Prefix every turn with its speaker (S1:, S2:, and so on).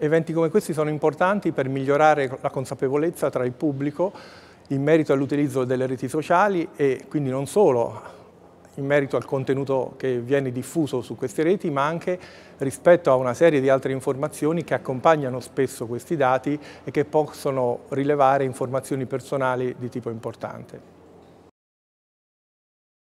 S1: Eventi come questi sono importanti per migliorare la consapevolezza tra il pubblico in merito all'utilizzo delle reti sociali e quindi non solo in merito al contenuto che viene diffuso su queste reti, ma anche rispetto a una serie di altre informazioni che accompagnano spesso questi dati e che possono rilevare informazioni personali di tipo importante.